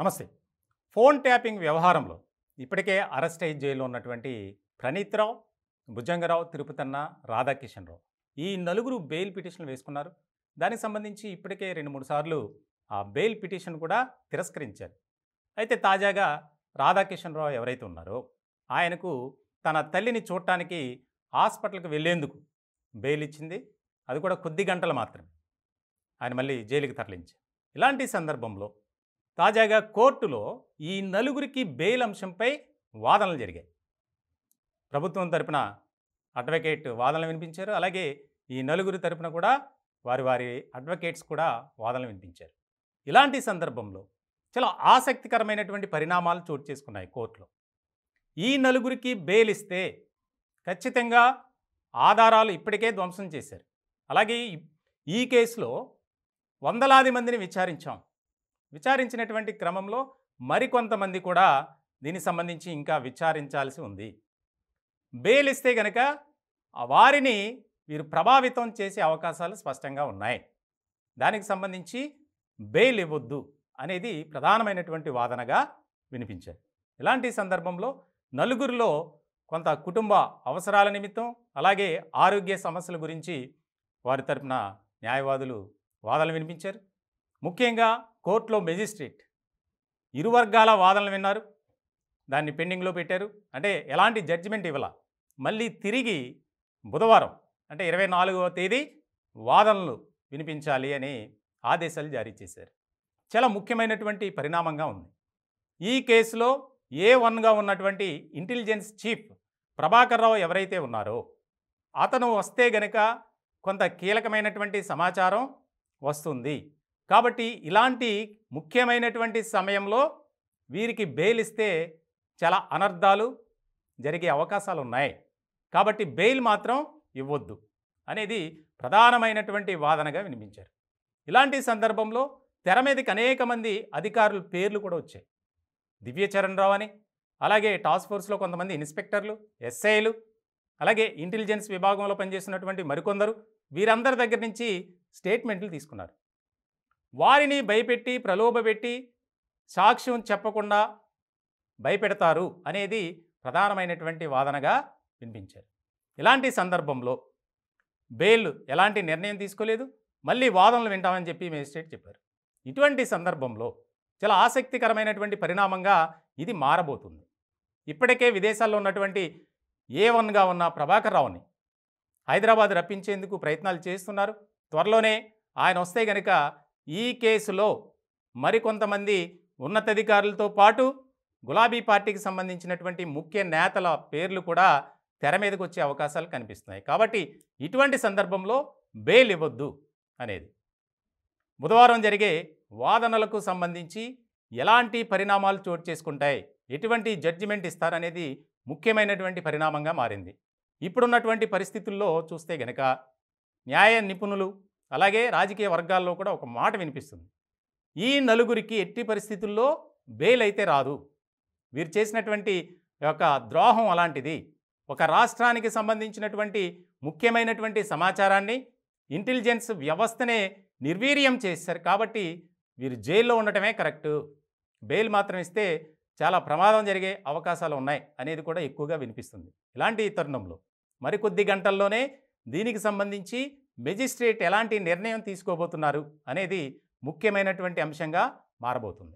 నమస్తే phone tapping వ్యవహారంలో ఇప్పటికే అరెస్ట్ అయి జైల్లో ఉన్నటువంటి ప్రణీత్రావు భుజంగరావు తిరుపతన్న రాధాకిషన్ రావు ఈ నలుగురు బెయిల్ పిటిషన్లు వేసుకున్నారు దానికి సంబంధించి ఇప్పటికే రెండు మూడు సార్లు ఆ బెయిల్ పిటిషన్ కూడా తిరస్కరించారు అయితే తాజాగా రాధాకిషన్ రావు ఎవరైతే ఉన్నారో ఆయనకు తన తల్లిని చూడటానికి హాస్పిటల్కి వెళ్ళేందుకు బెయిల్ ఇచ్చింది అది కూడా కొద్ది గంటలు మాత్రమే ఆయన మళ్ళీ జైలుకి తరలించారు ఇలాంటి సందర్భంలో తాజాగా కోర్టులో ఈ నలుగురికి బెయిల్ అంశంపై వాదనలు జరిగాయి ప్రభుత్వం తరపున అడ్వకేట్ వాదనలు వినిపించారు అలాగే ఈ నలుగురి తరపున కూడా వారి వారి అడ్వకేట్స్ కూడా వాదనలు వినిపించారు ఇలాంటి సందర్భంలో చాలా ఆసక్తికరమైనటువంటి పరిణామాలు చోటు చేసుకున్నాయి కోర్టులో ఈ నలుగురికి బెయిల్ ఇస్తే ఖచ్చితంగా ఆధారాలు ఇప్పటికే ధ్వంసం చేశారు అలాగే ఈ కేసులో వందలాది మందిని విచారించాం విచారించినటువంటి క్రమంలో మరికొంతమంది కూడా దీనికి సంబంధించి ఇంకా విచారించాల్సి ఉంది బెయిల్ ఇస్తే గనక వారిని వీరు ప్రభావితం చేసే అవకాశాలు స్పష్టంగా ఉన్నాయి దానికి సంబంధించి బెయిల్ ఇవ్వద్దు అనేది ప్రధానమైనటువంటి వాదనగా వినిపించారు ఇలాంటి సందర్భంలో నలుగురిలో కొంత కుటుంబ అవసరాల నిమిత్తం అలాగే ఆరోగ్య సమస్యల గురించి వారి తరపున న్యాయవాదులు వాదనలు వినిపించారు ముఖ్యంగా కోర్టులో మెజిస్ట్రేట్ ఇరు వర్గాల వాదనలు విన్నారు దాన్ని పెండింగ్లో పెట్టారు అంటే ఎలాంటి జడ్జిమెంట్ ఇవ్వాల మళ్ళీ తిరిగి బుధవారం అంటే ఇరవై నాలుగవ తేదీ వాదనలు వినిపించాలి అని ఆదేశాలు జారీ చేశారు చాలా ముఖ్యమైనటువంటి పరిణామంగా ఉంది ఈ కేసులో ఏ వన్గా ఉన్నటువంటి ఇంటెలిజెన్స్ చీఫ్ ప్రభాకర్ రావు ఎవరైతే ఉన్నారో అతను వస్తే గనక కొంత కీలకమైనటువంటి సమాచారం వస్తుంది కాబట్టి ఇలాంటి ముఖ్యమైనటువంటి సమయంలో వీరికి బెయిల్ ఇస్తే చాలా అనర్థాలు జరిగే అవకాశాలు ఉన్నాయి కాబట్టి బెయిల్ మాత్రం ఇవ్వద్దు అనేది ప్రధానమైనటువంటి వాదనగా వినిపించారు ఇలాంటి సందర్భంలో తెర మీదకి అనేక మంది అధికారుల పేర్లు కూడా వచ్చాయి దివ్యచరణ్ రావు అని అలాగే టాస్క్ ఫోర్స్లో కొంతమంది ఇన్స్పెక్టర్లు ఎస్ఐలు అలాగే ఇంటెలిజెన్స్ విభాగంలో పనిచేస్తున్నటువంటి మరికొందరు వీరందరి దగ్గర నుంచి స్టేట్మెంట్లు తీసుకున్నారు వారిని భయపెట్టి ప్రలోభపెట్టి సాక్ష్యం చెప్పకుండా భయపెడతారు అనేది ప్రధానమైనటువంటి వాదనగా వినిపించారు ఇలాంటి సందర్భంలో బెయిల్ ఎలాంటి నిర్ణయం తీసుకోలేదు మళ్ళీ వాదనలు వింటామని చెప్పి మేజిస్ట్రేట్ చెప్పారు ఇటువంటి సందర్భంలో చాలా ఆసక్తికరమైనటువంటి పరిణామంగా ఇది మారబోతుంది ఇప్పటికే విదేశాల్లో ఉన్నటువంటి ఏ వన్గా ఉన్న ప్రభాకర్ రావుని హైదరాబాద్ రప్పించేందుకు ప్రయత్నాలు చేస్తున్నారు త్వరలోనే ఆయన వస్తే గనుక ఈ కేసులో మరికొంతమంది ఉన్నతాధికారులతో పాటు గులాబీ పార్టీకి సంబంధించినటువంటి ముఖ్య నేతల పేర్లు కూడా తెర మీదకు వచ్చే అవకాశాలు కనిపిస్తున్నాయి కాబట్టి ఇటువంటి సందర్భంలో బెయిల్ ఇవ్వద్దు అనేది బుధవారం జరిగే వాదనలకు సంబంధించి ఎలాంటి పరిణామాలు చోటు చేసుకుంటాయి ఎటువంటి జడ్జిమెంట్ ఇస్తారనేది ముఖ్యమైనటువంటి పరిణామంగా మారింది ఇప్పుడున్నటువంటి పరిస్థితుల్లో చూస్తే గనక న్యాయ నిపుణులు అలాగే రాజకీయ వర్గాల్లో కూడా ఒక మాట వినిపిస్తుంది ఈ నలుగురికి ఎట్టి పరిస్థితుల్లో బెయిల్ అయితే రాదు వీరు చేసినటువంటి యొక్క ద్రోహం అలాంటిది ఒక రాష్ట్రానికి సంబంధించినటువంటి ముఖ్యమైనటువంటి సమాచారాన్ని ఇంటెలిజెన్స్ వ్యవస్థనే నిర్వీర్యం చేశారు కాబట్టి వీరు జైల్లో ఉండటమే కరెక్టు బెయిల్ మాత్రం ఇస్తే చాలా ప్రమాదం జరిగే అవకాశాలు ఉన్నాయి అనేది కూడా ఎక్కువగా వినిపిస్తుంది ఇలాంటి తరుణంలో మరికొద్ది గంటల్లోనే దీనికి సంబంధించి మెజిస్ట్రేట్ ఎలాంటి నిర్ణయం తీసుకోబోతున్నారు అనేది ముఖ్యమైనటువంటి అంశంగా మారబోతుంది